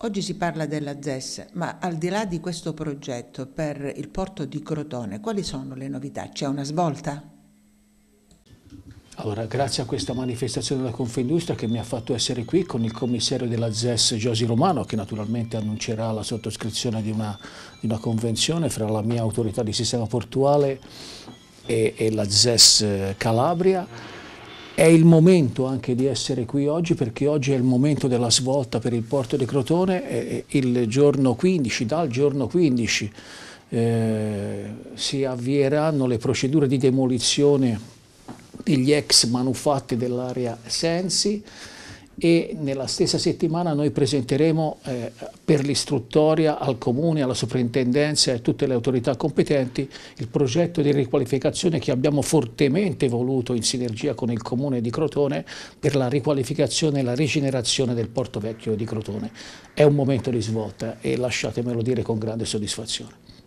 Oggi si parla della ZES, ma al di là di questo progetto per il porto di Crotone, quali sono le novità? C'è una svolta? Allora, grazie a questa manifestazione della Confindustria che mi ha fatto essere qui con il commissario della ZES Giosi Romano che naturalmente annuncerà la sottoscrizione di una, di una convenzione fra la mia autorità di sistema portuale e, e la ZES Calabria è il momento anche di essere qui oggi perché oggi è il momento della svolta per il porto di Crotone, il giorno 15, dal giorno 15 eh, si avvieranno le procedure di demolizione degli ex manufatti dell'area Sensi, e nella stessa settimana noi presenteremo eh, per l'istruttoria al Comune, alla Soprintendenza e a tutte le autorità competenti il progetto di riqualificazione che abbiamo fortemente voluto in sinergia con il Comune di Crotone per la riqualificazione e la rigenerazione del Porto Vecchio di Crotone. È un momento di svolta e lasciatemelo dire con grande soddisfazione.